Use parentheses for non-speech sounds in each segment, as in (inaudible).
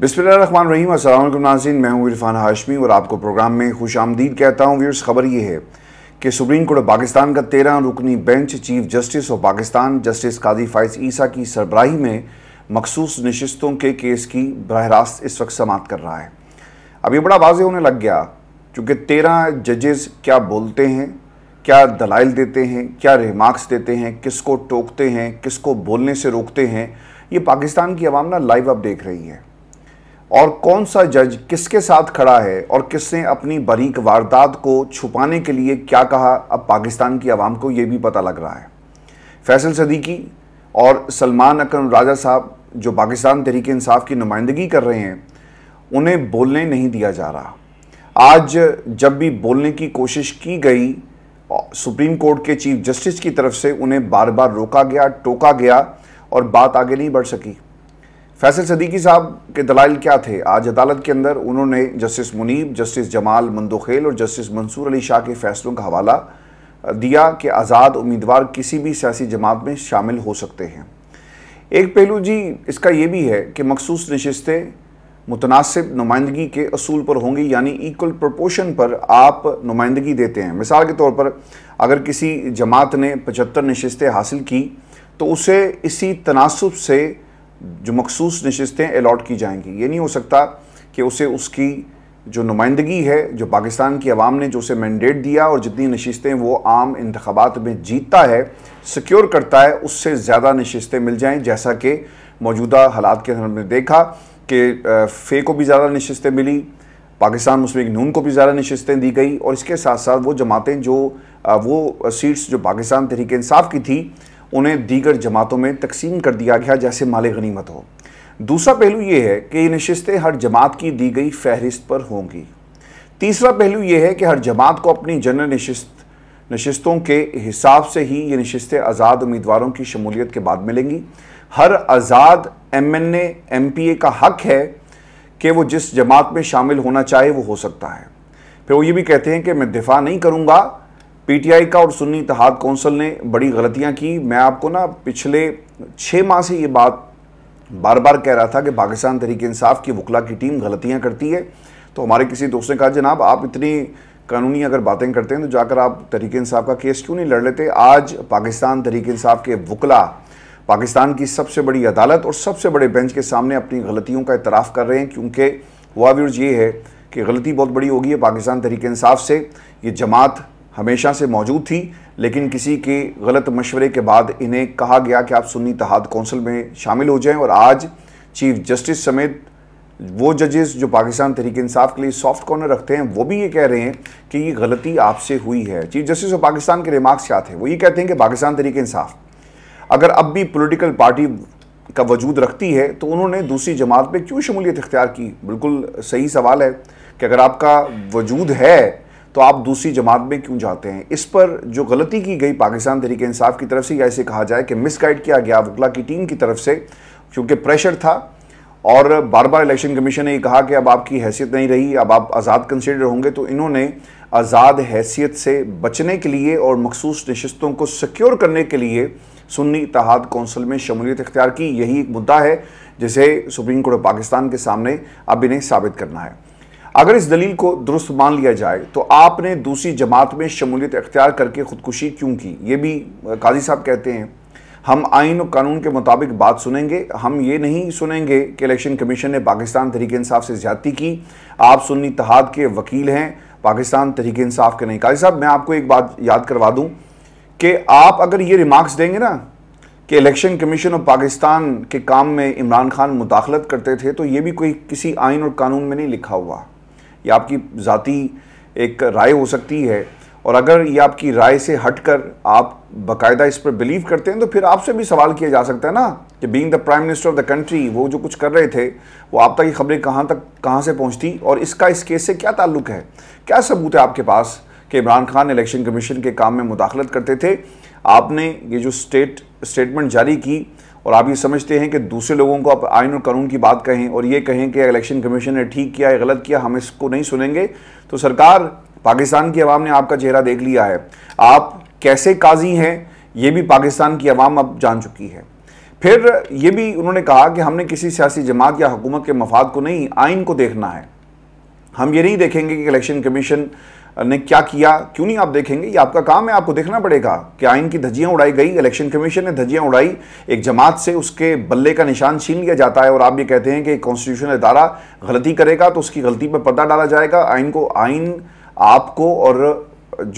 बिस्मिल्लाम अल्लाम नाजीन मैं हूँ इरफान हाशमी और आपको प्रोग्राम में खुश आमदीद कहता हूँ व्यूर्स खबर ये है कि सुप्रीम कोर्ट ऑफ पाकिस्तान का तेरह रुकनी bench chief justice of Pakistan justice Qazi Faez Isa की सरबराही में मखसूस नशस्तों के केस की बरह रास्त इस वक्त समाप्त कर रहा है अब ये बड़ा वाज होने लग गया चूँकि तेरह जजेस क्या बोलते हैं क्या दलाइल देते हैं क्या रिमार्क्स देते हैं किस को टोकते हैं किस को बोलने से रोकते हैं ये पाकिस्तान की अवाम ना लाइव अब देख रही है और कौन सा जज किसके साथ खड़ा है और किसने अपनी बरीक वारदात को छुपाने के लिए क्या कहा अब पाकिस्तान की आवाम को ये भी पता लग रहा है फैसल सदीकी और सलमान अकरम राजा साहब जो पाकिस्तान तहरीक इंसाफ की नुमाइंदगी कर रहे हैं उन्हें बोलने नहीं दिया जा रहा आज जब भी बोलने की कोशिश की गई सुप्रीम कोर्ट के चीफ जस्टिस की तरफ से उन्हें बार बार रोका गया टोका गया और बात आगे नहीं बढ़ सकी फैसल सदीकी साहब के दलाल क्या थे आज अदालत के अंदर उन्होंने जस्टिस मुनीब जस्टिस जमाल मंदोखेल और जस्टिस मंसूर अली शाह के फैसलों का हवाला दिया कि आज़ाद उम्मीदवार किसी भी सियासी जमात में शामिल हो सकते हैं एक पहलू जी इसका यह भी है कि मखसूस नशस्तें मुतनासिब नुमाइंदगी के असूल पर होंगी यानी इक्वल प्रपोशन पर आप नुमाइंदगी देते हैं मिसाल के तौर पर अगर किसी जमात ने पचहत्तर नशस्तें हासिल की तो उसे इसी तनासब से जो मखसूस नशस्तें अलाट की जाएंगी ये नहीं हो सकता कि उसे उसकी जो नुमाइंदगी है जो पाकिस्तान की आवाम ने जो उसे मैंडेट दिया और जितनी नशस्तें वो आम इंतबात में जीतता है सिक्योर करता है उससे ज़्यादा नशस्तें मिल जाएँ जैसा कि मौजूदा हालात के अंदर हमने देखा कि फे को भी ज़्यादा नशस्तें मिली पाकिस्तान मुस्लिम नून को भी ज़्यादा नशस्तें दी गई और इसके साथ साथ वो जमातें जो वो सीट्स जो पाकिस्तान तरीके इंसाफ की थी उन्हें दीगर जमातों में तकसीम कर दिया गया जैसे माले गनीमत हो दूसरा पहलू ये है कि ये नशस्तें हर जमात की दी गई फहरिस्त पर होंगी तीसरा पहलू यह है कि हर जमात को अपनी जनरल नशस्त नशस्तों के हिसाब से ही ये नशस्तें आज़ाद उम्मीदवारों की शमूलियत के बाद मिलेंगी हर आज़ाद M N M P A का हक है कि वो जिस जमात में शामिल होना चाहे वो हो सकता है फिर वो ये भी कहते हैं कि मैं दिफा नहीं करूँगा पीटीआई का और सुन्नी इतिहाद कौंसिल ने बड़ी गलतियां की मैं आपको ना पिछले छः माह से ये बात बार बार कह रहा था कि पाकिस्तान तरीके इंसाफ की वकला की टीम गलतियां करती है तो हमारे किसी दोस्त ने कहा जनाब आप इतनी कानूनी अगर बातें करते हैं तो जाकर आप तरीके इंसाफ का केस क्यों नहीं लड़ लेते आज पाकिस्तान तरीके इंसाफ के वकला पाकिस्तान की सबसे बड़ी अदालत और सबसे बड़े बेंच के सामने अपनी गलतियों का इतराफ़ कर रहे हैं क्योंकि हुआ व्यूज ये है कि गलती बहुत बड़ी होगी है पाकिस्तान तरीके इंसाफ से ये जमात हमेशा से मौजूद थी लेकिन किसी के गलत मशवरे के बाद इन्हें कहा गया कि आप सुन्नी तहाद कौंसिल में शामिल हो जाएं और आज चीफ जस्टिस समेत वो जजेस जो पाकिस्तान तरीके इंसाफ के लिए सॉफ्ट कॉर्नर रखते हैं वो भी ये कह रहे हैं कि ये गलती आपसे हुई है चीफ जस्टिस ऑफ पाकिस्तान के रिमार्क्स क्या थे वो ये कहते हैं कि पाकिस्तान तरीके इंसाफ अगर अब भी पोलिटिकल पार्टी का वजूद रखती है तो उन्होंने दूसरी जमात पर क्यों शमूलियत इख्तियार की बिल्कुल सही सवाल है कि अगर आपका वजूद है तो आप दूसरी जमात में क्यों जाते हैं इस पर जो गलती की गई पाकिस्तान तरीके इंसाफ की तरफ से या इसे कहा जाए कि मिसगाइड किया गया वकला की टीम की तरफ से क्योंकि प्रेशर था और बार बार इलेक्शन कमीशन ने यह कहा कि अब आपकी हैसियत नहीं रही अब आप आज़ाद कंसिडर होंगे तो इन्होंने आज़ाद हैसियत से बचने के लिए और मखसूस नशस्तों को सिक्योर करने के लिए सुन्नी इतिहाद कौंसिल में शमूलियत इख्तियार की यही एक मुद्दा है जिसे सुप्रीम कोर्ट ऑफ पाकिस्तान के सामने अब इन्हें साबित करना है अगर इस दलील को दुरुस्त मान लिया जाए तो आपने दूसरी जमात में शमूलियत अख्तियार करके खुदकुशी क्यों की ये भी काजी साहब कहते हैं हम आइन और कानून के मुताबिक बात सुनेंगे हम ये नहीं सुनेंगे कि इलेक्शन कमीशन ने पाकिस्तान तहरीक इंसाफ से ज़्यादती की आप सुन्नी तहाद के वकील हैं पाकिस्तान तहरीक इंसाफ के नहीं काजी साहब मैं आपको एक बात याद करवा दूँ कि आप अगर ये रिमार्क्स देंगे ना कि इलेक्शन कमीशन ऑफ पाकिस्तान के काम में इमरान खान मुदाखलत करते थे तो ये भी कोई किसी आइन और कानून में नहीं लिखा हुआ ये आपकी ज़ाती एक राय हो सकती है और अगर ये आपकी राय से हटकर आप बाकायदा इस पर बिलीव करते हैं तो फिर आपसे भी सवाल किया जा सकता है ना कि being the prime minister of the country वो जो कुछ कर रहे थे वो आप तक ये खबरें कहाँ तक कहाँ से पहुँचती और इसका इस केस से क्या ताल्लुक है क्या सबूत है आपके पास कि इमरान खान इलेक्शन कमीशन के काम में मुदाखलत करते थे आपने ये जो स्टेट स्टेटमेंट जारी की और आप ये समझते हैं कि दूसरे लोगों को आप आइन और कानून की बात कहें और ये कहें कि इलेक्शन कमीशन ने ठीक किया या गलत किया हम इसको नहीं सुनेंगे तो सरकार पाकिस्तान की आवाम ने आपका चेहरा देख लिया है आप कैसे काजी हैं ये भी पाकिस्तान की आवाम अब जान चुकी है फिर ये भी उन्होंने कहा कि हमने किसी सियासी जमात या हुकूमत के मफाद को नहीं आइन को देखना है हम ये नहीं देखेंगे कि इलेक्शन कमीशन અને શું કિયા ક્યુ નહીં આપ દેખેંગે યે આપકા કામ હે આપકો દેખના પડેગા ક્યા আইন કી ધજિયા ઉડાઈ ગઈ ઇલેક્શન કમિશન ને ધજિયા ઉડાઈ એક જમાત સે ઉસકે બлле કા નિશાન ચીન લિયા જાતા હે ઓર આપ ભી કહેતે હે કે કન્સ્ટિટ્યુશન ઇદારા ગલતી કરેગા તો ઉસકી ગલતી પે પડદા ડાલા જાએગા আইন કો আইন આપકો ઓર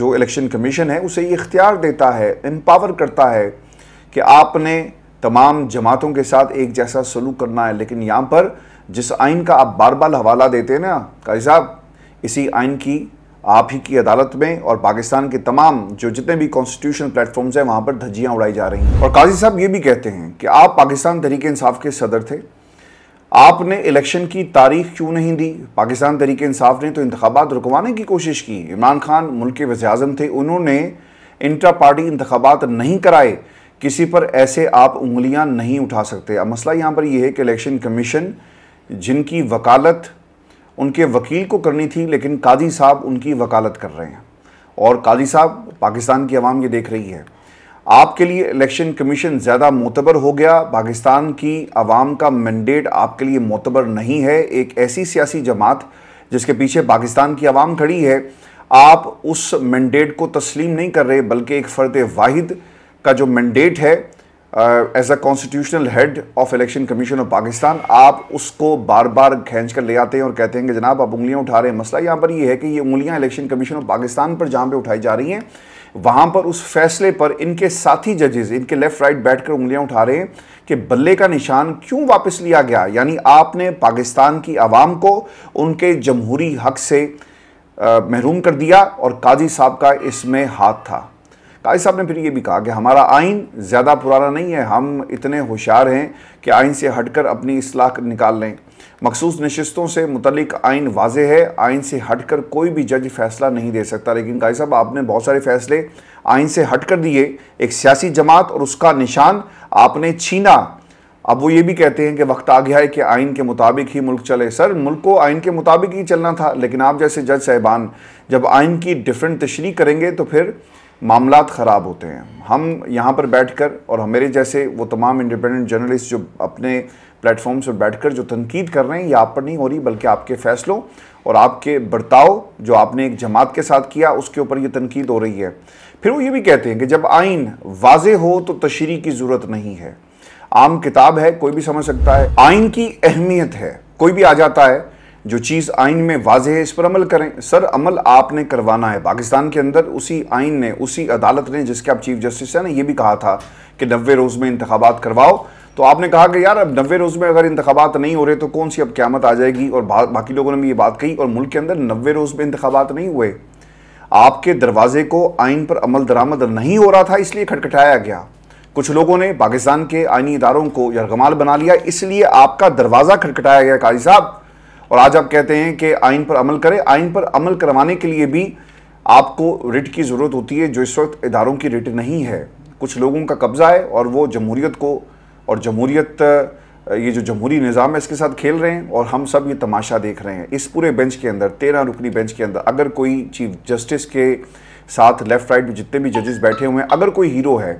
જો ઇલેક્શન કમિશન હે ઉસે યે ઇખત્યાર deta હે empower કરતા હે કે આપને તમામ જમાતો કે સાથ એક જેસા سلوક karna hai lekin yahan par jis ain ka aap bar bar hawala dete hai na kai sahab isi ain ki आप ही की अदालत में और पाकिस्तान के तमाम जो जितने भी कॉन्स्टिट्यूशन प्लेटफॉर्म्स हैं वहाँ पर धज्जियाँ उड़ाई जा रही हैं और काजी साहब ये भी कहते हैं कि आप पाकिस्तान तरीके इंसाफ के सदर थे आपने इलेक्शन की तारीख क्यों नहीं दी पाकिस्तान तरीके इंसाफ ने तो इंतबात रुकवाने की कोशिश की इमरान खान मुल्क के वजे अजम थे उन्होंने इंटर पार्टी इंतबात नहीं कराए किसी पर ऐसे आप उंगलियाँ नहीं उठा सकते अब मसला यहाँ पर यह है कि इलेक्शन कमीशन जिनकी वकालत उनके वकील को करनी थी लेकिन काजी साहब उनकी वकालत कर रहे हैं और काजी साहब पाकिस्तान की आवाम ये देख रही है आपके लिए इलेक्शन कमीशन ज़्यादा मोतबर हो गया पाकिस्तान की आवाम का मैंडेट आपके लिए मोतबर नहीं है एक ऐसी सियासी जमात जिसके पीछे पाकिस्तान की आवाम खड़ी है आप उस मैंडेट को तस्लीम नहीं कर रहे बल्कि एक फ़र्द वाहिद का जो मैंडेट है as a constitutional head of election commission of Pakistan आप उसको बार बार खींच कर ले आते हैं और कहते हैं कि जनाब आप उंगलियां उठा रहे हैं मसला यहाँ पर यह है कि ये उंगलियां इलेक्शन कमीशन ऑफ पाकिस्तान पर जहाँ पे उठाई जा रही हैं वहाँ पर उस फैसले पर इनके साथी जजेस इनके लेफ्ट राइट बैठ कर उंगलियाँ उठा रहे हैं कि बल्ले का निशान क्यों वापस लिया गया यानी आपने पाकिस्तान की आवाम को उनके जमहूरी हक से uh, महरूम कर दिया और काजी साहब का इसमें हाथ था काजी साहब ने फिर ये भी कहा कि हमारा आइन ज़्यादा पुराना नहीं है हम इतने होशियार हैं कि आइन से हटकर अपनी असलाह निकाल लें मखसूस नशस्तों से मुतलिक आइन वाज है आइन से हट कर कोई भी जज फैसला नहीं दे सकता लेकिन काजी साहब आपने बहुत सारे फैसले आइन से हट कर दिए एक सियासी जमात और उसका निशान आपने छीना अब वो ये भी कहते हैं कि वक्त आ गया है कि आइन के मुताबिक ही मुल्क चले सर मुल्क को आइन के मुताबिक ही चलना था लेकिन आप जैसे जज साहिबान जब आइन की डिफरेंट तशरी करेंगे तो फिर मामला ख़राब होते हैं हम यहाँ पर बैठकर और हमारे जैसे वो तमाम इंडिपेंडेंट जर्नलिस्ट जो अपने प्लेटफॉर्म्स पर बैठकर जो तनकीद कर रहे हैं ये आप पर नहीं हो रही बल्कि आपके फ़ैसलों और आपके बर्ताव जो आपने एक जमात के साथ किया उसके ऊपर ये तनकीद हो रही है फिर वो ये भी कहते हैं कि जब आइन वाज हो तो तशरी की ज़रूरत नहीं है आम किताब है कोई भी समझ सकता है आइन की अहमियत है कोई भी आ जाता है जो चीज़ आइन में वाज है इस पर अमल करें सर अमल आपने करवाना है पाकिस्तान के अंदर उसी आइन ने उसी अदालत ने जिसके आप चीफ जस्टिस हैं ना ये भी कहा था कि नबे रोज़ में इंतबात करवाओ तो आपने कहा कि यार अब नबे रोज़ में अगर इंतबात नहीं हो रहे तो कौन सी अब क्यामत आ जाएगी और बा, बाकी लोगों ने भी ये बात कही और मुल्क के अंदर नबे रोज़ में इंतबात नहीं हुए आपके दरवाजे को आइन पर अमल दरामद नहीं हो रहा था इसलिए खटखटाया गया कुछ लोगों ने पाकिस्तान के आइनी इदारों को यरगमाल बना लिया इसलिए आपका दरवाज़ा खटखटाया गया काजी साहब और आज आप कहते हैं कि आइन पर अमल करें आइन पर अमल करवाने के लिए भी आपको रिट की ज़रूरत होती है जो इस वक्त इदारों की रिट नहीं है कुछ लोगों का कब्ज़ा है और वो जमहूरीत को और जमहूरीत ये जो जमहूरी निज़ाम है इसके साथ खेल रहे हैं और हम सब ये तमाशा देख रहे हैं इस पूरे बेंच के अंदर तेरह रुकनी बेंच के अंदर अगर कोई चीफ जस्टिस के साथ लेफ़्ट राइट में जितने भी जजेस बैठे हुए हैं अगर कोई हीरो है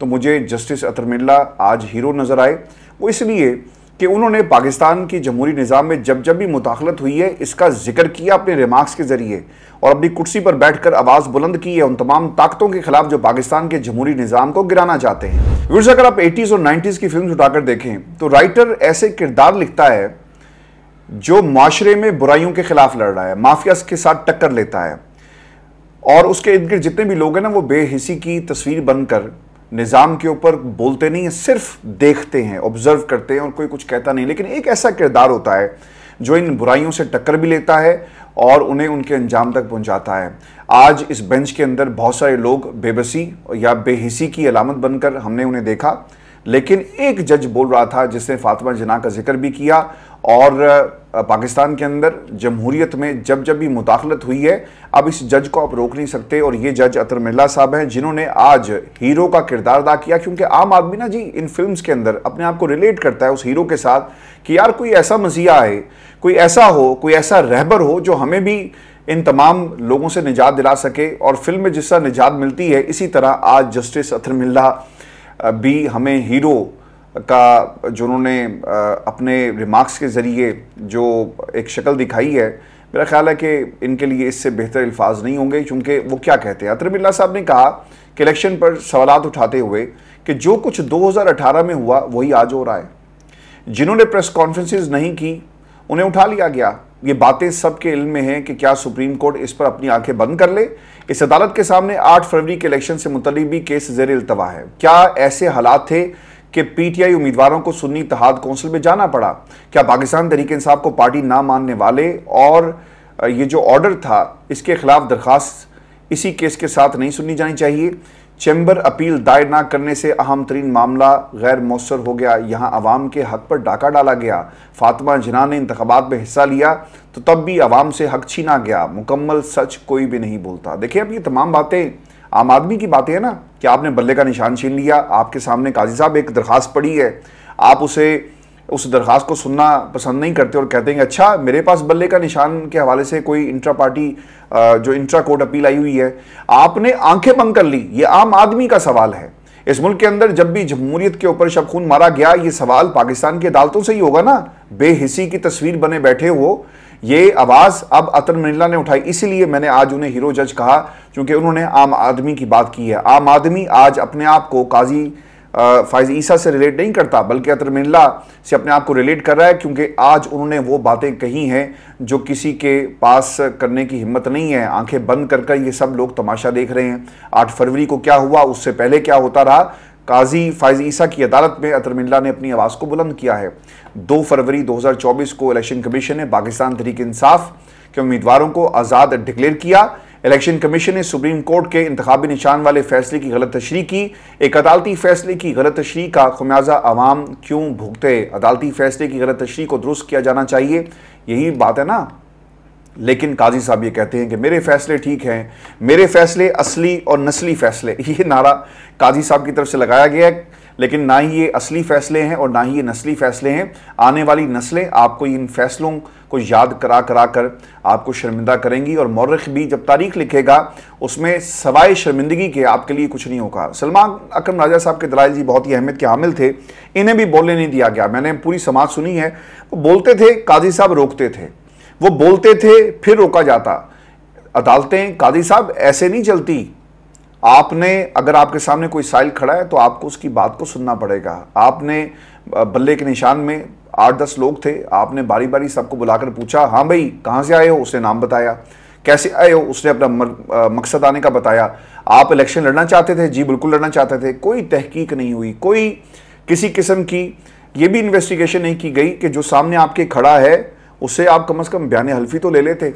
तो मुझे जस्टिस अतरमिल्ला आज हीरो नज़र आए वो इसलिए कि उन्होंने पाकिस्तान की जमहूरी निज़ाम में जब जब भी मुदाखलत हुई है इसका जिक्र किया अपने रिमार्क्स के ज़रिए और अपनी कुर्सी पर बैठकर आवाज़ बुलंद की है उन तमाम ताकतों के खिलाफ जो पाकिस्तान के जमहूरी निज़ाम को गिराना चाहते हैं वीरस अगर आप एटीज़ और नाइन्टीज़ की फिल्म उठाकर देखें तो राइटर ऐसे किरदार लिखता है जो माशरे में बुराइयों के खिलाफ लड़ रहा है माफिया के साथ टक्कर लेता है और उसके इर्द गिर्द जितने भी लोग हैं ना वो बेहिसी की तस्वीर बनकर निज़ाम के ऊपर बोलते नहीं हैं सिर्फ देखते हैं ऑब्जर्व करते हैं और कोई कुछ कहता नहीं लेकिन एक ऐसा किरदार होता है जो इन बुराइयों से टक्कर भी लेता है और उन्हें उनके अंजाम तक पहुंचाता है आज इस बेंच के अंदर बहुत सारे लोग बेबसी या बेहिसी की अलामत बनकर हमने उन्हें देखा लेकिन एक जज बोल रहा था जिसने फातिमा जना का जिक्र भी किया और पाकिस्तान के अंदर जमहूरियत में जब जब भी मुदाखलत हुई है अब इस जज को आप रोक नहीं सकते और ये जज अतर मिल्ला साहब हैं जिन्होंने आज हीरो का किरदार अदा किया क्योंकि आम आदमी ना जी इन फिल्म्स के अंदर अपने आप को रिलेट करता है उस हीरो के साथ कि यार कोई ऐसा मजिया आए कोई ऐसा हो कोई ऐसा रहबर हो जो हमें भी इन तमाम लोगों से निजात दिला सके और फिल्म में जिस तरह निजात मिलती है इसी तरह आज जस्टिस अतर मिल्ला भी हमें हीरो का जो उन्होंने अपने रिमार्क्स के ज़रिए जो एक शक्ल दिखाई है मेरा ख्याल है कि इनके लिए इससे बेहतर अल्फाज नहीं होंगे क्योंकि वो क्या कहते हैं अतरबिल्ला साहब ने कहा कि इलेक्शन पर सवाल उठाते हुए कि जो कुछ 2018 में हुआ वही आज हो रहा है जिन्होंने प्रेस कॉन्फ्रेंसिस नहीं की उन्हें उठा लिया गया ये बातें सबके इल्म में हैं कि क्या सुप्रीम कोर्ट इस पर अपनी आंखें बंद कर ले इस अदालत के सामने 8 फरवरी के इलेक्शन से मुतलिक भी केस जेर अल्तवा है क्या ऐसे हालात थे कि पीटीआई उम्मीदवारों को सुन्नी तहाद कौंसिल में जाना पड़ा क्या पाकिस्तान तरीके इंसाफ को पार्टी ना मानने वाले और ये जो ऑर्डर था इसके खिलाफ दरख्वास्त इसी केस के साथ नहीं सुननी जानी चाहिए चैम्बर अपील दायर ना करने से अहम तरीन मामला गैर मौसर हो गया यहाँ आवाम के हक पर डाका डाला गया फातिमा जना ने इंतबात में हिस्सा लिया तो तब भी आवाम से हक छीना गया मुकम्मल सच कोई भी नहीं बोलता देखिए अब ये तमाम बातें आम आदमी की बातें हैं ना कि आपने बल्ले का निशान छीन लिया आपके सामने काजी साहब एक दरख्वास्त पड़ी है आप उसे उस दरख्वास्त को सुनना पसंद नहीं करते और कहते हैं अच्छा मेरे पास बल्ले का निशान के हवाले से कोई इंट्रा पार्टी जो इंट्रा कोर्ट अपील आई हुई है आपने आंखें बंद कर ली ये आम आदमी का सवाल है इस मुल्क के अंदर जब भी जमहूरियत के ऊपर शबखून मारा गया ये सवाल पाकिस्तान की अदालतों से ही होगा ना बेहिसी की तस्वीर बने बैठे हो ये आवाज़ अब अतर मिनला ने उठाई इसीलिए मैंने आज उन्हें हीरो जज कहा क्योंकि उन्होंने आम आदमी की बात की है आम आदमी आज अपने आप को काजी फायज ईसा से रिलेट नहीं करता बल्कि अतरमिल्ला से अपने आप को रिलेट कर रहा है क्योंकि आज उन्होंने वो बातें कही हैं जो किसी के पास करने की हिम्मत नहीं है आंखें बंद कर कर ये सब लोग तमाशा देख रहे हैं आठ फरवरी को क्या हुआ उससे पहले क्या होता रहा काजी फायज ईसा की अदालत में अतरमिल्ला ने अपनी आवाज़ को बुलंद किया है दो फरवरी दो को इलेक्शन कमीशन ने पाकिस्तान तरीक इंसाफ के उम्मीदवारों को आज़ाद डिक्लेयर किया इलेक्शन कमीशन ने सुप्रीम कोर्ट के इंतबी निशान वाले फैसले की गलत तशरी की एक अदालती फैसले की गलत तशरी का खमियाजा आवाम क्यों भुगते अदालती फैसले की गलत तशरी को दुरुस्त किया जाना चाहिए यही बात है ना लेकिन काजी साहब ये कहते हैं कि मेरे फैसले ठीक हैं मेरे फैसले असली और नस्ली फैसले (laughs) ये नारा काजी साहब की तरफ से लगाया गया है लेकिन ना ही ये असली फैसले हैं और ना ही ये नस्ली फैसले हैं आने वाली नस्लें आपको इन फैसलों को याद करा करा कर आपको शर्मिंदा करेंगी और मौरख भी जब तारीख लिखेगा उसमें सवाए शर्मिंदगी के आपके लिए कुछ नहीं होगा सलमान अकरम राजा साहब के दलाल जी बहुत ही अहमियत के हामिल थे इन्हें भी बोलने नहीं दिया गया मैंने पूरी समाज सुनी है वो बोलते थे काजी साहब रोकते थे वो बोलते थे फिर रोका जाता अदालतें काजी साहब ऐसे नहीं चलती आपने अगर आपके सामने कोई साइल खड़ा है तो आपको उसकी बात को सुनना पड़ेगा आपने बल्ले के निशान में आठ दस लोग थे आपने बारी बारी सबको बुलाकर पूछा हाँ भाई कहाँ से आए हो उसने नाम बताया कैसे आए हो उसने अपना मकसद आने का बताया आप इलेक्शन लड़ना चाहते थे जी बिल्कुल लड़ना चाहते थे कोई तहकीक नहीं हुई कोई किसी किस्म की ये भी इन्वेस्टिगेशन नहीं की गई कि जो सामने आपके खड़ा है उसे आप कम अज़ कम बयान हल्फी तो ले लेते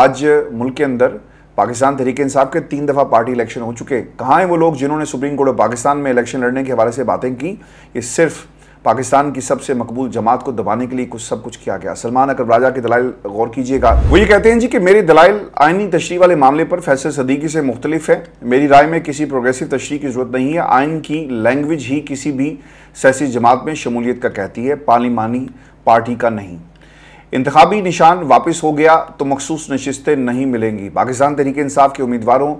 आज मुल्क के अंदर पाकिस्तान तरीके इंसाफ के तीन दफ़ा पार्टी इलेक्शन हो चुके कहाँ हैं वो लोग जिन्होंने सुप्रीम कोर्ट ऑफ पाकिस्तान में इलेक्शन लड़ने के हवाले से बातें की ये सिर्फ पाकिस्तान की सबसे मकबूल जमात को दबाने के लिए कुछ सब कुछ किया गया सलमान अकब राजा के दलाइल गौर कीजिएगा वो ये कहते हैं जी कि मेरे दलाइल आइनी तशरी वाले मामले पर फैसल सदीकी से मुख्तलिफ है मेरी राय में किसी प्रोग्रेसिव तशरी की जरूरत नहीं है आइन की लैंग्वेज ही किसी भी सियासी जमात में शमूलियत का कहती है पार्लिमानी पार्टी का नहीं इंतबी निशान वापस हो गया तो मखसूस नशस्तें नहीं मिलेंगी पाकिस्तान तरीके इंसाफ के उम्मीदवारों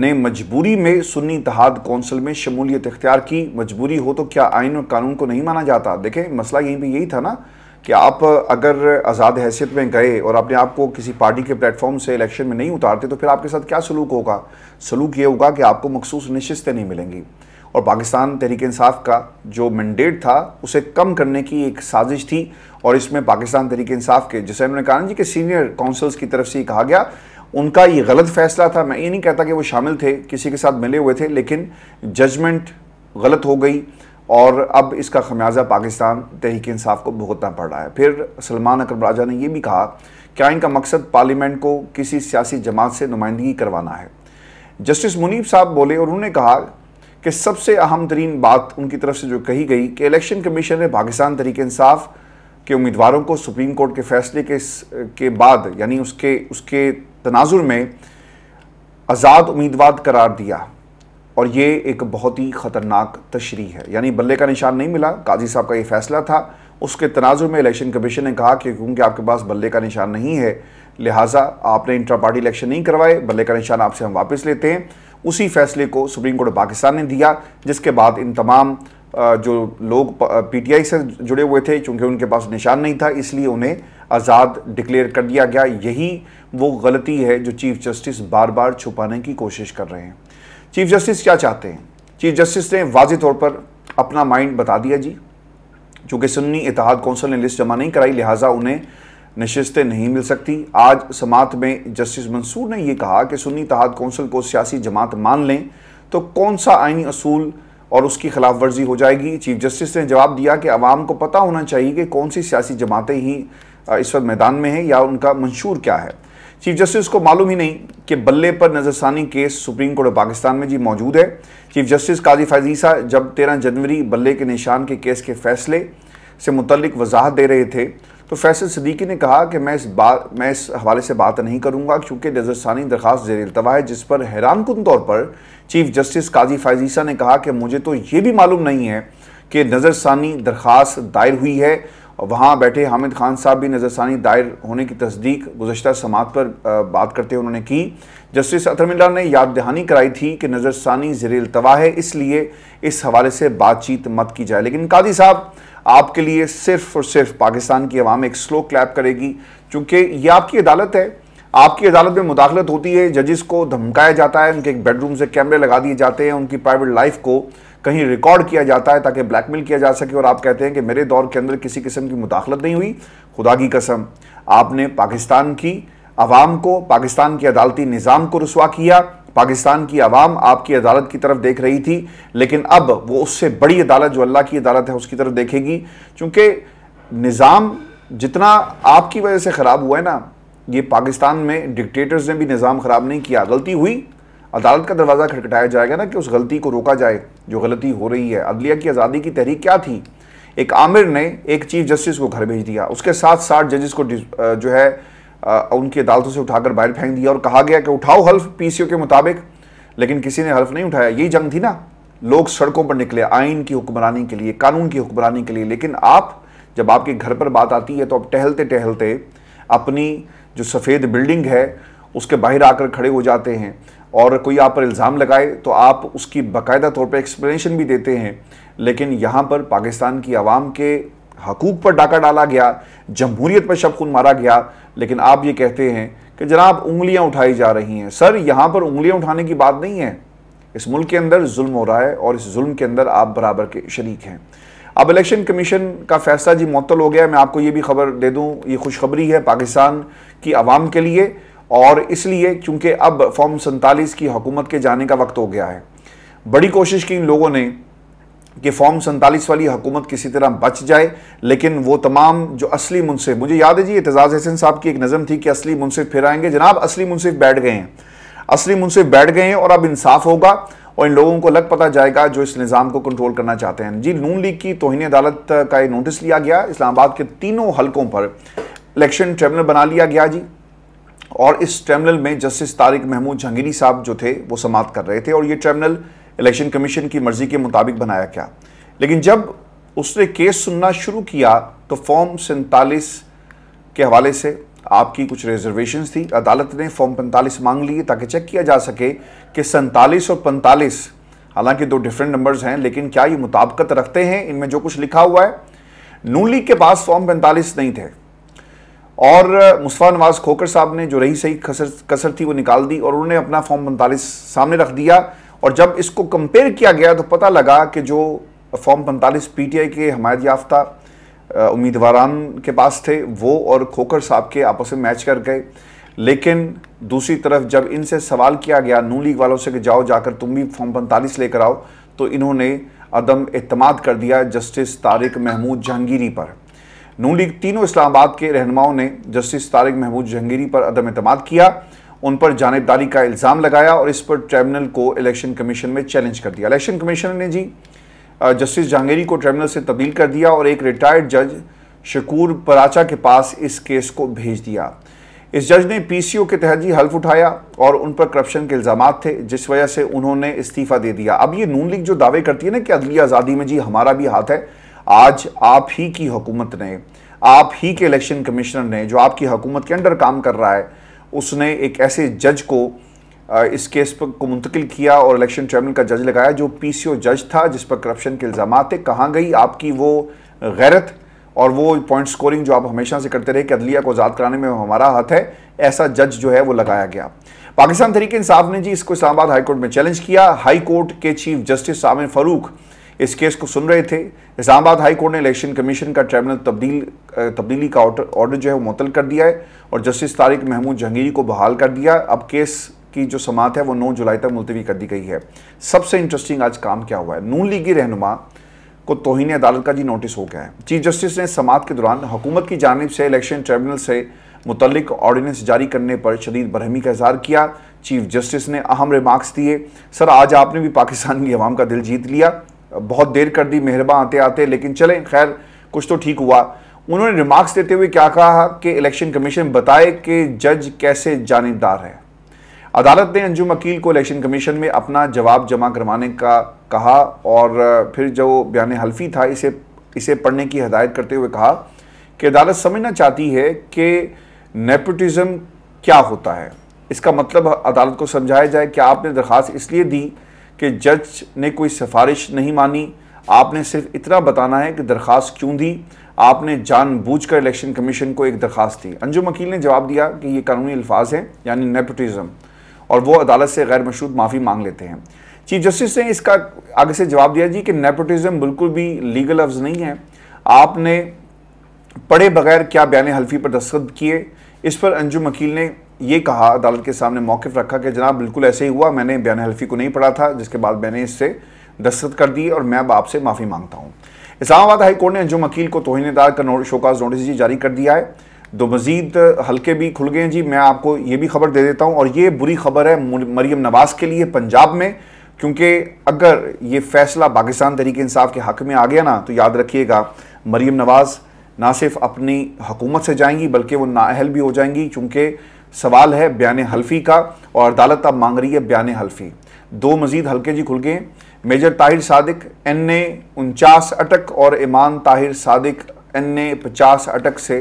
ने मजबूरी में सुन्नी इतिहाद कौंसिल में शमूलियत इख्तियार की मजबूरी हो तो क्या आइन और कानून को नहीं माना जाता देखें मसला यहीं पर यही था ना कि आप अगर आज़ाद हैसियत में गए और अपने आप को किसी पार्टी के प्लेटफॉर्म से इलेक्शन में नहीं उतारते तो फिर आपके साथ क्या सलूक होगा सलूक ये होगा कि आपको मखसूस नशस्तें नहीं मिलेंगी और पाकिस्तान तहरीक इंसाफ का जो मैंडेट था उसे कम करने की एक साजिश थी और इसमें पाकिस्तान तहरीक इंसाफ के जसैन नकान जी के सीनियर काउंसल्स की तरफ से कहा गया उनका ये गलत फैसला था मैं ये नहीं कहता कि वो शामिल थे किसी के साथ मिले हुए थे लेकिन जजमेंट गलत हो गई और अब इसका खमियाजा पाकिस्तान तहरीक इंसाफ को भुगतना पड़ रहा है फिर सलमान अकरम राजा ने यह भी कहा क्या इनका मकसद पार्लियामेंट को किसी सियासी जमात से नुमाइंदगी करवाना है जस्टिस मुनीब साहब बोले और उन्होंने कहा कि सबसे अहम तरीन बात उनकी तरफ से जो कही गई कि इलेक्शन कमीशन ने पाकिस्तान तरीके इंसाफ के उम्मीदवारों को सुप्रीम कोर्ट के फैसले के के बाद यानी उसके उसके तनाजुर में आज़ाद उम्मीदवार करार दिया और ये एक बहुत ही ख़तरनाक तशरी है यानी बल्ले का निशान नहीं मिला काजी साहब का ये फैसला था उसके तनाजुर में इलेक्शन कमीशन ने कहा कि क्योंकि आपके पास बल्ले का निशान नहीं है लिहाजा आपने इंट्रा पार्टी इलेक्शन नहीं करवाए बल्ले का निशान आपसे हम वापस लेते हैं उसी फैसले को सुप्रीम कोर्ट ऑफ पाकिस्तान ने दिया जिसके बाद इन तमाम जो लोग पीटीआई से जुड़े हुए थे क्योंकि उनके पास निशान नहीं था इसलिए उन्हें आज़ाद डिक्लेयर कर दिया गया यही वो गलती है जो चीफ जस्टिस बार बार छुपाने की कोशिश कर रहे हैं चीफ जस्टिस क्या चाहते हैं चीफ जस्टिस ने वाज तौर पर अपना माइंड बता दिया जी चूँकि सुन्नी इतिहाद कौंसिल ने लिस्ट जमा नहीं कराई लिहाजा उन्हें नशस्तें नहीं मिल सकती आज समात में जस्टिस मंसूर ने यह कहा कि सुन्नी तहाद कौंसिल को सियासी जमात मान लें तो कौन सा आइनी असूल और उसकी खिलाफ वर्जी हो जाएगी चीफ जस्टिस ने जवाब दिया कि आवाम को पता होना चाहिए कि कौन सी सियासी जमातें ही इस वक्त मैदान में हैं या उनका मंशूर क्या है चीफ जस्टिस को मालूम ही नहीं कि बल्ले पर नज़रसानी case supreme court of Pakistan में जी मौजूद है चीफ जस्टिस काजी फैजीसा जब तेरह जनवरी बल्ले के निशान के केस के फैसले से मुतलिक वजाहत दे रहे थे तो फैसल सदीकी ने कहा कि मैं इस बात मैं इस हवाले से बात नहीं करूंगा क्योंकि नजरसानी दरख्वास्त जेर अल्तवा है जिस पर हैरान कन तौर पर चीफ जस्टिस काजी फायजीसा ने कहा कि मुझे तो ये भी मालूम नहीं है कि नज़रसानी दरख्वास्त दायर हुई है वहाँ बैठे हामिद खान साहब भी नज़रसानी दायर होने की तस्दीक गुजशत समात पर बात करते हुए उन्होंने की जस्टिस अतरमिल्ला ने याद दहानी कराई थी कि नज़रसानी जेर अल्तवा है इसलिए इस हवाले से बातचीत मत की जाए लेकिन काजी साहब आपके लिए सिर्फ और सिर्फ पाकिस्तान की आवाम एक स्लो क्लैप करेगी क्योंकि ये आपकी अदालत है आपकी अदालत में मुदाखलत होती है जजिस को धमकाया जाता है उनके एक बेडरूम से कैमरे लगा दिए जाते हैं उनकी प्राइवेट लाइफ को कहीं रिकॉर्ड किया जाता है ताकि ब्लैकमेल किया जा सके और आप कहते हैं कि मेरे दौर के अंदर किसी किस्म की मुदाखलत नहीं हुई खुदा की कसम आपने पाकिस्तान की आवाम को पाकिस्तान की अदालती निज़ाम को रसवा किया पाकिस्तान की आवाम आपकी अदालत की तरफ देख रही थी लेकिन अब वो उससे बड़ी अदालत जो अल्लाह की अदालत है उसकी तरफ देखेगी चूँकि निज़ाम जितना आपकी वजह से ख़राब हुआ है ना ये पाकिस्तान में डिक्टेटर्स ने भी निज़ाम ख़राब नहीं किया गलती हुई अदालत का दरवाज़ा खटखटाया जाएगा ना कि उस गलती को रोका जाए जो गलती हो रही है अदलिया की आज़ादी की तहरीक क्या थी एक आमिर ने एक चीफ जस्टिस को घर भेज दिया उसके साथ साठ जजेस को जो है उनकी अदालतों से उठाकर बाहर फेंक दिया और कहा गया कि उठाओ हल्फ पीसीओ के मुताबिक लेकिन किसी ने हल्फ नहीं उठाया यही जंग थी ना लोग सड़कों पर निकले आइन की हुक्मरानी के लिए कानून की हुक्मरानी के लिए लेकिन आप जब आपके घर पर बात आती है तो आप टहलते टहलते अपनी जो सफ़ेद बिल्डिंग है उसके बाहर आकर खड़े हो जाते हैं और कोई आप पर इल्ज़ाम लगाए तो आप उसकी बाकायदा तौर पर एक्सप्लेनेशन भी देते हैं लेकिन यहाँ पर पाकिस्तान की आवाम के हकूक पर डाका डाला गया जमहूरियत पर शब खुन मारा गया लेकिन आप ये कहते हैं कि जनाब उंगलियां उठाई जा रही हैं सर यहाँ पर उंगलियां उठाने की बात नहीं है इस मुल्क के अंदर जुल्म हो रहा है और इस जुल्म के अंदर आप बराबर के शरीक हैं अब इलेक्शन कमीशन का फैसला जी मअतल हो गया मैं आपको ये भी खबर दे दूँ ये खुशखबरी है पाकिस्तान की आवाम के लिए और इसलिए चूंकि अब फॉर्म सैंतालीस की हुकूमत के जाने का वक्त हो गया है बड़ी कोशिश की इन लोगों ने कि फॉर्म सैंतालीस वाली हुकूमत किसी तरह बच जाए लेकिन वो तमाम जो असली मुनसिफ मुझे याद है जी एतजाज़ हसन साहब की एक नज़म थी कि असली मुनसिफ फिर आएंगे जनाब असली मुनसिफ बैठ गए हैं असली मुनसिफ बैठ गए हैं और अब इंसाफ होगा और इन लोगों को अलग पता जाएगा जो इस निज़ाम को कंट्रोल करना चाहते हैं जी नून लीग की तोहन अदालत का ये नोटिस लिया गया इस्लामाबाद के तीनों हलकों पर इलेक्शन ट्रिब्यूनल बना लिया गया जी और इस ट्रिब्यूनल में जस्टिस तारिक महमूद जहांगीरी साहब जो थे वो समाप्त कर रहे थे और ये ट्रिब्यूनल इलेक्शन कमीशन की मर्जी के मुताबिक बनाया क्या लेकिन जब उसने केस सुनना शुरू किया तो फॉर्म सैंतालीस के हवाले से आपकी कुछ रिजर्वेशंस थी अदालत ने फॉर्म 45 मांग लिए ताकि चेक किया जा सके कि सैंतालीस और 45 हालांकि दो डिफरेंट नंबर्स हैं लेकिन क्या ये मुताबकत रखते हैं इनमें जो कुछ लिखा हुआ है नू लीग के पास फॉर्म 45 नहीं थे और मुस्फा नवाज़ खोकर साहब ने जो रही सही कसर कसर थी वो निकाल दी और उन्होंने अपना फॉर्म पैंतालीस सामने रख दिया और जब इसको कंपेयर किया गया तो पता लगा कि जो फॉर्म पैंतालीस पी के हमायत याफ्ता उम्मीदवारान के पास थे वो और खोकर साहब के आपस में मैच कर गए लेकिन दूसरी तरफ जब इनसे सवाल किया गया नू लीग वालों से कि जाओ जाकर तुम भी फॉर्म पैंतालीस लेकर आओ तो इन्होंने अदम अतमाद कर दिया जस्टिस तारिक महमूद जहांगीरी पर नू लीग तीनों इस्लामाबाद के रहनुमाओं ने जस्टिस तारिक महमूद जहांगीरी पर अदम अतमाद किया उन पर जानबदारी का इल्ज़ाम लगाया और इस पर ट्रिब्यूनल को इलेक्शन कमीशन में चैलेंज कर दिया इलेक्शन कमीशन ने जी जस्टिस जहांगीरी को ट्रिब्यूनल से तब्दील कर दिया और एक रिटायर्ड जज शकूर पराचा के पास इस केस को भेज दिया इस जज ने पीसीओ के तहत जी हल्फ उठाया और उन पर करप्शन के इल्ज़ाम थे जिस वजह से उन्होंने इस्तीफ़ा दे दिया अब ये नून लीग जो दावे करती है ना कि अदली आज़ादी में जी हमारा भी हाथ है आज आप ही की हुकूमत ने आप ही के इलेक्शन कमिश्नर ने जो आपकी हुकूमत के अंडर काम कर रहा है उसने एक ऐसे जज को इस केस पर को मुंतकिल किया और इलेक्शन ट्रिब्यूनल का जज लगाया जो पीसीओ जज था जिस पर करप्शन के इल्ज़ाम थे कहाँ गई आपकी वो गैरत और वो पॉइंट स्कोरिंग जो आप हमेशा से करते रहे कि अदलिया को आज़ाद कराने में हमारा हाथ है ऐसा जज जो है वो लगाया गया पाकिस्तान तरीके इंसाफ ने जी इसको इस्लामाबाद हाईकोर्ट में चैलेंज किया हाईकोर्ट के चीफ जस्टिस सामिर फरूक इस केस को सुन रहे थे इस्लामाबाद हाई कोर्ट ने इलेक्शन कमीशन का ट्राइब्यूनल तब्दील तब्दीली का ऑर्डर जो है वो मुतल कर दिया है और जस्टिस तारिक महमूद जहांगीरी को बहाल कर दिया अब केस की जो समात है वो नौ जुलाई तक मुलतवी कर दी गई है सबसे इंटरेस्टिंग आज काम क्या हुआ है नून लीगी रहनुमा को तोहन अदालत का जी नोटिस हो गया है चीफ जस्टिस ने समात के दौरान हुकूमत की जानब से इलेक्शन ट्रिब्यूनल से मुतलिक ऑर्डिनेंस जारी करने पर शदीद बरहमी का इजहार किया चीफ जस्टिस ने अहम रिमार्क्स दिए सर आज आपने भी पाकिस्तान की आवाम का दिल जीत लिया बहुत देर कर दी मेहरबा आते आते लेकिन चलें खैर कुछ तो ठीक हुआ उन्होंने रिमार्क्स देते हुए क्या कहा कि इलेक्शन कमीशन बताए कि जज कैसे जानबदार है अदालत ने अंजुम अकील को इलेक्शन कमीशन में अपना जवाब जमा करवाने का कहा और फिर जो बयान हल्फी था इसे इसे पढ़ने की हदायत करते हुए कहा कि अदालत समझना चाहती है कि नेपोटिज़म क्या होता है इसका मतलब अदालत को समझाया जाए कि आपने दरख्वास्त इसलिए दी कि जज ने कोई सिफारिश नहीं मानी आपने सिर्फ इतना बताना है कि दरख्वास्त क्यों दी आपने जानबूझकर इलेक्शन कमीशन को एक दरख्वास्त दी अंजुम वकील ने जवाब दिया कि ये कानूनी अल्फाज हैं यानी नेपोटिज़म और वो अदालत से गैर मशरूद माफ़ी मांग लेते हैं चीफ जस्टिस ने इसका आगे से जवाब दिया जी कि नेपोटिज़म बिल्कुल भी लीगल लफ्ज़ नहीं है आपने पढ़े बगैर क्या बयान हल्फी पर दस्खत किए इस पर अंजुम वकील ने ये कहा अदालत के सामने मौकफ रखा कि जनाब बिल्कुल ऐसे ही हुआ मैंने बयान हल्फी को नहीं पढ़ा था जिसके बाद मैंने इससे दस्तखत कर दिए और मैं अब आपसे माफ़ी मांगता हूँ इस्लामाबाद हाई कोर्ट ने अंजुम अकील को दार का शोकाज नोटिस जी जारी कर दिया है दो मज़ीद हल्के भी खुल गए हैं जी मैं आपको ये भी खबर दे देता हूँ और ये बुरी खबर है मरीम नवाज़ के लिए पंजाब में क्योंकि अगर ये फैसला पाकिस्तान तरीके इंसाफ के हक में आ गया ना तो याद रखिएगा मरीम नवाज़ ना सिर्फ अपनी हकूमत से जाएंगी बल्कि वो नाअहल भी हो जाएंगी चूँकि सवाल है बयान हल्फी का और अदालत अब मांग रही है बयान हल्फी दो मजीद हल्के जी खुल गए major Tahir Sadiq N A उनचास अटक और ईमान ताहिर सादिक एन ए पचास अटक से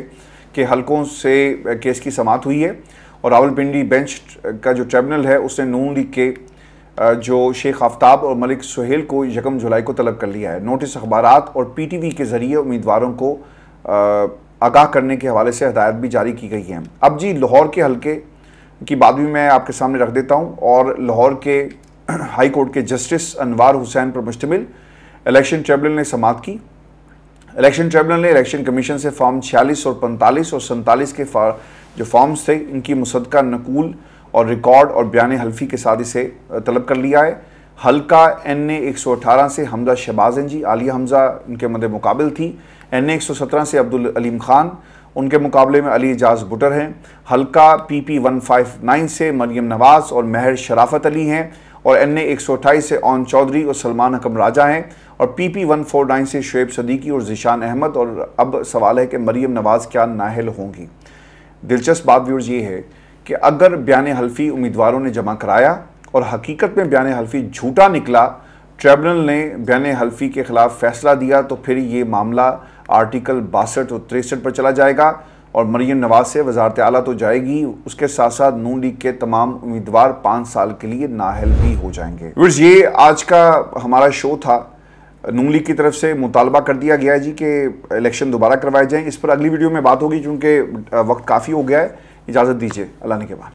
के हलकों से केस की समात हुई है और रावलपिंडी बेंच का जो ट्रिब्यूनल है उसने नून लीग के जो शेख आफ्ताब और मलिक सुहेल को यकम जुलाई को तलब कर लिया है नोटिस अखबार और पी टी वी के ज़रिए उम्मीदवारों को आगाह करने के हवाले से हदायत भी जारी की गई है अब जी लाहौर के हलके की बात भी मैं आपके सामने रख देता हूँ और लाहौर के (clears throat) हाई कोर्ट के जस्टिस अनवार हुसैन पर मुश्तमिल इलेक्शन ट्रिब्यूनल ने समाप्त की इलेक्शन ट्रिब्यूनल ने इलेक्शन कमीशन से फॉर्म छियालीस और पैंतालीस और सैंतालीस के जो फॉर्म्स थे इनकी मुसदका नकूल और रिकॉर्ड और बयान हल्फी के साथ इसे तलब कर लिया है हल्का एन ए एक सौ अठारह से हमजा शहबाजन जी आलिया हमजा इनके मद मुकाबल थी एन एक सौ सत्रह से अब्दुल अलीम खान उनके मुकाबले में अली एजाज बुटर हैं हल्का P P one five nine से मरियम नवाज़ और महर शराफत अली हैं और एन ए एक सौ अट्ठाईस से ओन चौधरी और सलमान हकम राजा हैं और P P one four nine से शुएब सदीकी और ज़िशान अहमद और अब सवाल है कि मरीम नवाज़ क्या नाहल होंगी दिलचस्प बात व्यूर्स ये है कि अगर बयान हल्फी उम्मीदवारों ने जमा कराया और हकीकत में बयान हल्फी झूठा निकला ट्रिब्यूनल ने बयान हल्फी के ख़िलाफ़ फैसला दिया तो फिर ये मामला आर्टिकल बासठ और तिरसठ पर चला जाएगा और मरीम नवाज से वजारत आला तो जाएगी उसके साथ साथ नून लीग के तमाम उम्मीदवार पाँच साल के लिए नाहल भी हो जाएंगे वर्ष ये आज का हमारा शो था नून लीग की तरफ से मुतालबा कर दिया गया है जी कि इलेक्शन दोबारा करवाए जाएँ इस पर अगली वीडियो में बात होगी चूँकि वक्त काफ़ी हो गया है इजाज़त दीजिए अल्लाह के बाद